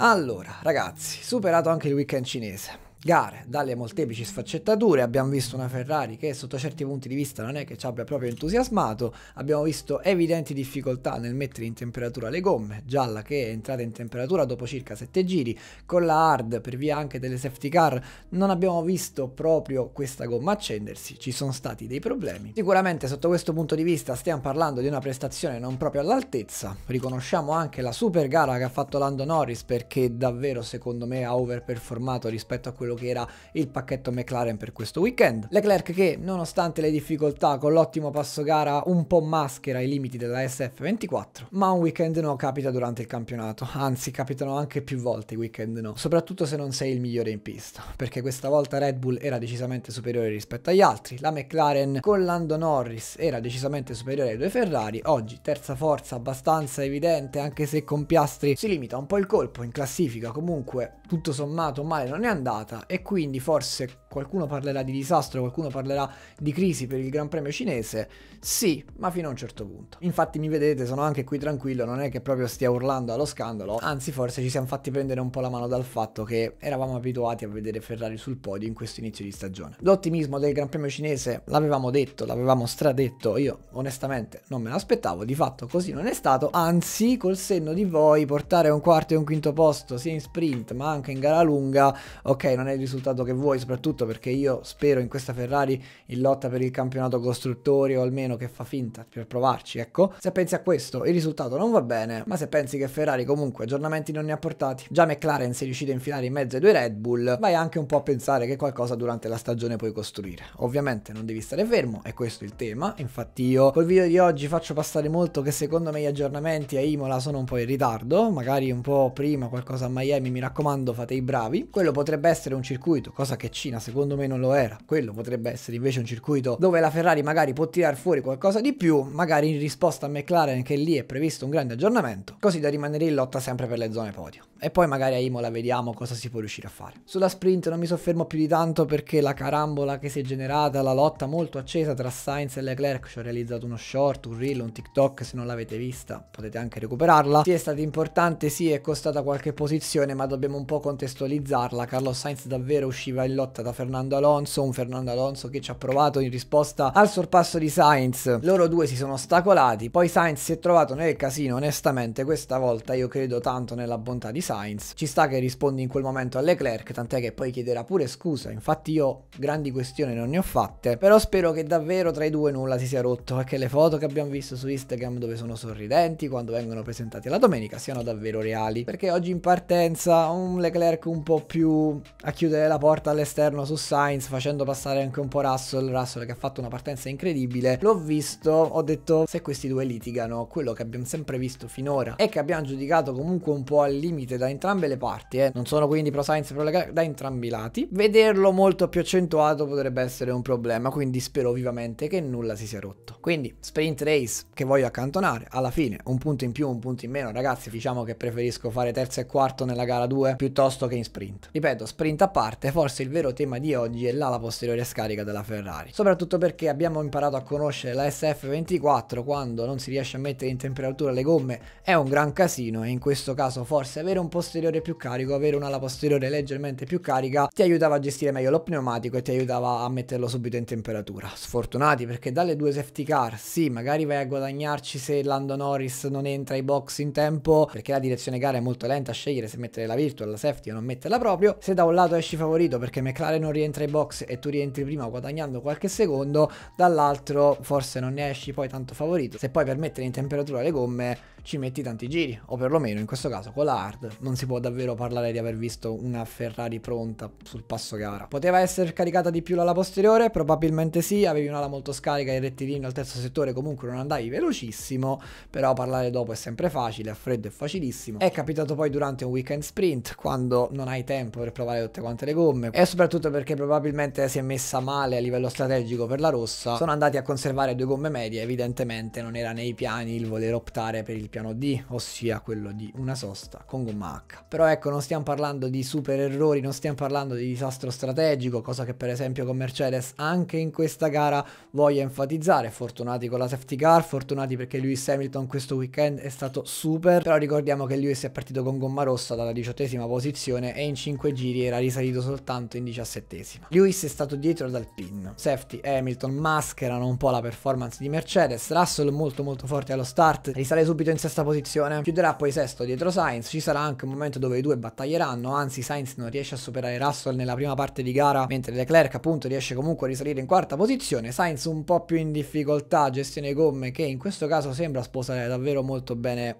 Allora, ragazzi, superato anche il weekend cinese gare dalle molteplici sfaccettature, abbiamo visto una Ferrari che sotto certi punti di vista non è che ci abbia proprio entusiasmato, abbiamo visto evidenti difficoltà nel mettere in temperatura le gomme, gialla che è entrata in temperatura dopo circa 7 giri, con la hard per via anche delle safety car non abbiamo visto proprio questa gomma accendersi, ci sono stati dei problemi. Sicuramente sotto questo punto di vista stiamo parlando di una prestazione non proprio all'altezza, riconosciamo anche la super gara che ha fatto Lando Norris perché davvero secondo me ha overperformato rispetto a quello quello che era il pacchetto McLaren per questo weekend. Leclerc che nonostante le difficoltà con l'ottimo passo gara un po' maschera i limiti della SF24, ma un weekend no capita durante il campionato, anzi capitano anche più volte i weekend no, soprattutto se non sei il migliore in pista, perché questa volta Red Bull era decisamente superiore rispetto agli altri, la McLaren con Lando Norris era decisamente superiore ai due Ferrari, oggi terza forza abbastanza evidente anche se con Piastri si limita un po' il colpo in classifica, comunque tutto sommato male non è andata, e quindi forse qualcuno parlerà di disastro, qualcuno parlerà di crisi per il Gran Premio cinese, sì, ma fino a un certo punto. Infatti mi vedete, sono anche qui tranquillo, non è che proprio stia urlando allo scandalo, anzi forse ci siamo fatti prendere un po' la mano dal fatto che eravamo abituati a vedere Ferrari sul podio in questo inizio di stagione. L'ottimismo del Gran Premio cinese l'avevamo detto, l'avevamo stradetto, io onestamente non me l'aspettavo, di fatto così non è stato, anzi col senno di voi portare un quarto e un quinto posto sia in sprint ma anche in gara lunga, ok non è il risultato che vuoi, soprattutto tutto perché io spero in questa Ferrari in lotta per il campionato costruttori o almeno che fa finta per provarci, ecco. Se pensi a questo, il risultato non va bene, ma se pensi che Ferrari comunque aggiornamenti non ne ha portati, già McLaren si è riuscito a infilare in mezzo ai due Red Bull, vai anche un po' a pensare che qualcosa durante la stagione puoi costruire. Ovviamente non devi stare fermo, è questo il tema, infatti io col video di oggi faccio passare molto che secondo me gli aggiornamenti a Imola sono un po' in ritardo, magari un po' prima qualcosa a Miami, mi raccomando fate i bravi. Quello potrebbe essere un circuito, cosa che Cina secondo me non lo era. Quello potrebbe essere invece un circuito dove la Ferrari magari può tirar fuori qualcosa di più, magari in risposta a McLaren che lì è previsto un grande aggiornamento, così da rimanere in lotta sempre per le zone podio. E poi magari a Imola vediamo cosa si può riuscire a fare. Sulla sprint non mi soffermo più di tanto perché la carambola che si è generata, la lotta molto accesa tra Sainz e Leclerc, ci ho realizzato uno short, un reel, un TikTok, se non l'avete vista potete anche recuperarla. Sì è stata importante, sì è costata qualche posizione, ma dobbiamo un po' contestualizzarla. Carlos Sainz davvero usciva in lotta da Fernando Alonso, un Fernando Alonso che ci ha provato in risposta al sorpasso di Sainz. Loro due si sono ostacolati, poi Sainz si è trovato nel casino, onestamente questa volta io credo tanto nella bontà di Sainz. Ci sta che rispondi in quel momento a Leclerc, tant'è che poi chiederà pure scusa, infatti io grandi questioni non ne ho fatte, però spero che davvero tra i due nulla si sia rotto, perché le foto che abbiamo visto su Instagram dove sono sorridenti quando vengono presentati la domenica siano davvero reali, perché oggi in partenza un Leclerc un po' più a chiudere la porta all'esterno su Sainz facendo passare anche un po' Russell, Russell che ha fatto una partenza incredibile, l'ho visto, ho detto se questi due litigano, quello che abbiamo sempre visto finora e che abbiamo giudicato comunque un po' al limite da entrambe le parti, eh. non sono quindi pro Sainz pro Leclerc da entrambi i lati, vederlo molto più accentuato potrebbe essere un problema, quindi spero vivamente che nulla si sia rotto. Quindi sprint race che voglio accantonare, alla fine un punto in più, un punto in meno, ragazzi, diciamo che preferisco fare terzo e quarto nella gara 2 piuttosto che in sprint. Ripeto, sprint a parte, forse il vero tema di oggi è l'ala posteriore scarica della Ferrari. Soprattutto perché abbiamo imparato a conoscere la SF24 quando non si riesce a mettere in temperatura le gomme è un gran casino e in questo caso forse avere un posteriore più carico, avere un'ala posteriore leggermente più carica ti aiutava a gestire meglio lo pneumatico e ti aiutava a metterlo subito in temperatura. Sfortunati perché dalle due safety car sì magari vai a guadagnarci se Lando Norris non entra ai box in tempo perché la direzione gara è molto lenta a scegliere se mettere la virtual, la safety o non metterla proprio. Se da un lato esci favorito perché McLaren non rientra in box e tu rientri prima guadagnando qualche secondo, dall'altro forse non ne esci poi tanto favorito. Se poi per mettere in temperatura le gomme ci metti tanti giri, o perlomeno in questo caso con la hard non si può davvero parlare di aver visto una Ferrari pronta sul passo gara. Poteva essere caricata di più l'ala posteriore? Probabilmente sì, avevi un'ala molto scarica, in rettilineo al terzo settore comunque non andavi velocissimo, però parlare dopo è sempre facile, a freddo è facilissimo. È capitato poi durante un weekend sprint, quando non hai tempo per provare tutte quante le gomme, e soprattutto per perché probabilmente si è messa male a livello strategico per la rossa, sono andati a conservare due gomme medie, evidentemente non era nei piani il voler optare per il piano D, ossia quello di una sosta con gomma H. Però ecco, non stiamo parlando di super errori, non stiamo parlando di disastro strategico, cosa che per esempio con Mercedes anche in questa gara voglio enfatizzare, fortunati con la safety car, fortunati perché Lewis Hamilton questo weekend è stato super, però ricordiamo che Lewis è partito con gomma rossa dalla diciottesima posizione e in 5 giri era risalito soltanto in 17 27 Lewis è stato dietro dal pin. Safety e Hamilton mascherano un po' la performance di Mercedes. Russell molto molto forte allo start. Risale subito in sesta posizione. Chiuderà poi sesto dietro Sainz. Ci sarà anche un momento dove i due battaglieranno. Anzi, Sainz non riesce a superare Russell nella prima parte di gara. Mentre Leclerc, appunto, riesce comunque a risalire in quarta posizione. Sainz un po' più in difficoltà. Gestione gomme che in questo caso sembra sposare davvero molto bene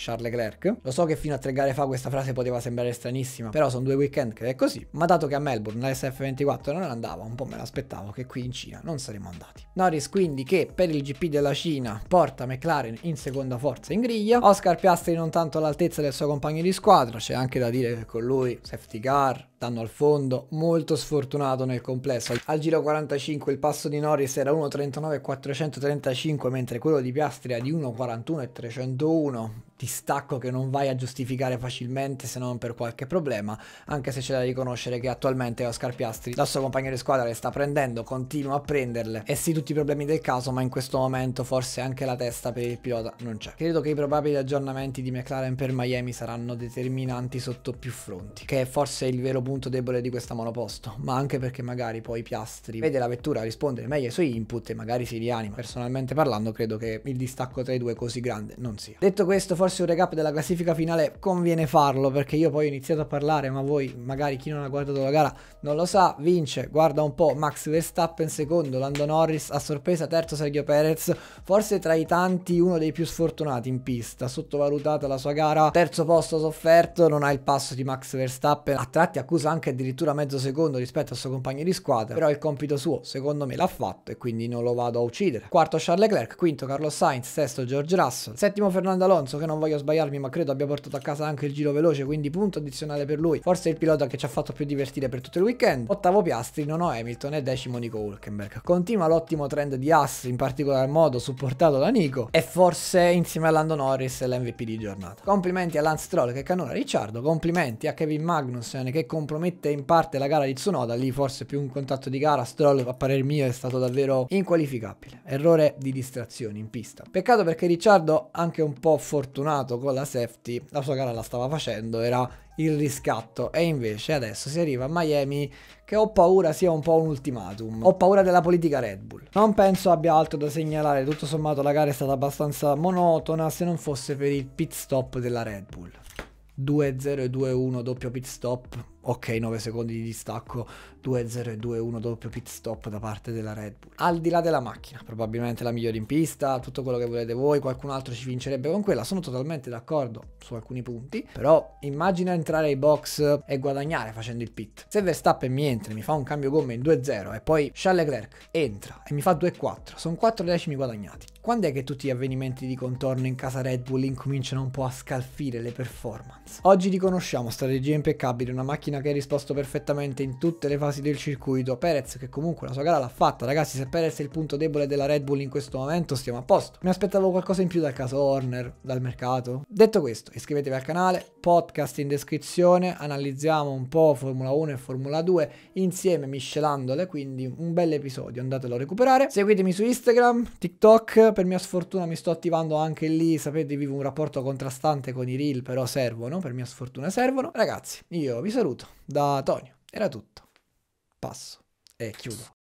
Charles Leclerc. Lo so che fino a tre gare fa questa frase poteva sembrare stranissima, però sono due weekend che è così. Ma dato che a Melbourne la SF24 non andava, un po' me l'aspettavo che qui in Cina non saremmo andati. Norris quindi che per il GP della Cina porta McLaren in seconda forza in griglia. Oscar Piastri non tanto all'altezza del suo compagno di squadra, c'è anche da dire che con lui safety car, danno al fondo, molto sfortunato nel complesso. Al giro 45 il passo di Norris era 1.39.435 mentre quello di Piastri era di 1.41.301, distacco che non vai a giustificare facilmente se non per qualche problema, anche se c'è da riconoscere che attualmente Oscar Piastri, la sua compagna di squadra, le sta prendendo, continua a prenderle, e sì tutti i problemi del caso, ma in questo momento forse anche la testa per il pilota non c'è. Credo che i probabili aggiornamenti di McLaren per Miami saranno determinanti sotto più fronti, che è forse il vero punto debole di questa monoposto, ma anche perché magari poi Piastri vede la vettura rispondere meglio ai suoi input e magari si rianima. Personalmente parlando credo che il distacco tra i due così grande non sia. Detto questo forse un recap della classifica finale conviene farlo perché io poi ho iniziato a parlare ma voi magari chi non ha guardato la gara non lo sa, vince, guarda un po' Max Verstappen secondo, Lando Norris a sorpresa terzo Sergio Perez, forse tra i tanti uno dei più sfortunati in pista, sottovalutata la sua gara, terzo posto sofferto, non ha il passo di Max Verstappen, a tratti accusa usa anche addirittura mezzo secondo rispetto al suo compagno di squadra, però il compito suo secondo me l'ha fatto e quindi non lo vado a uccidere. Quarto Charles Leclerc, quinto Carlos Sainz, sesto George Russell, settimo Fernando Alonso che non voglio sbagliarmi ma credo abbia portato a casa anche il giro veloce quindi punto addizionale per lui, forse il pilota che ci ha fatto più divertire per tutto il weekend, ottavo Piastri, nono Hamilton e decimo Nico Hulkenberg. Continua l'ottimo trend di Haas in particolar modo supportato da Nico e forse insieme a Lando Norris l'MVP di giornata. Complimenti a Lance Troll che canona Ricciardo, complimenti a Kevin Magnussen che con compromette in parte la gara di Tsunoda, lì forse più un contatto di gara, Stroll a parer mio è stato davvero inqualificabile, errore di distrazione in pista. Peccato perché Ricciardo anche un po' fortunato con la safety, la sua gara la stava facendo, era il riscatto e invece adesso si arriva a Miami che ho paura sia un po' un ultimatum. Ho paura della politica Red Bull. Non penso abbia altro da segnalare, tutto sommato la gara è stata abbastanza monotona se non fosse per il pit stop della Red Bull. 2-0 e 2-1 doppio pit stop ok 9 secondi di distacco 2-0 e 2-1 doppio pit stop da parte della Red Bull al di là della macchina probabilmente la migliore in pista tutto quello che volete voi qualcun altro ci vincerebbe con quella sono totalmente d'accordo su alcuni punti però immagina entrare ai box e guadagnare facendo il pit se Verstappen mi entra e mi fa un cambio gomme in 2-0 e poi Charles Leclerc entra e mi fa 2-4 sono 4 decimi guadagnati quando è che tutti gli avvenimenti di contorno in casa Red Bull incominciano un po' a scalfire le performance oggi riconosciamo strategie impeccabili una macchina Mazzacane che ha risposto perfettamente in tutte le fasi del circuito, Perez che comunque la sua gara l'ha fatta, ragazzi se Perez è il punto debole della Red Bull in questo momento stiamo a posto. Mi aspettavo qualcosa in più dal caso Horner, dal mercato. Detto questo, iscrivetevi al canale, podcast in descrizione, analizziamo un po' Formula 1 e Formula 2 insieme miscelandole, quindi un bel episodio, andatelo a recuperare. Seguitemi su Instagram, TikTok, per mia sfortuna mi sto attivando anche lì, sapete vivo un rapporto contrastante con i reel, però servono, per mia sfortuna servono. Ragazzi, io vi saluto saluto da Tonio. Era tutto. Passo e chiudo.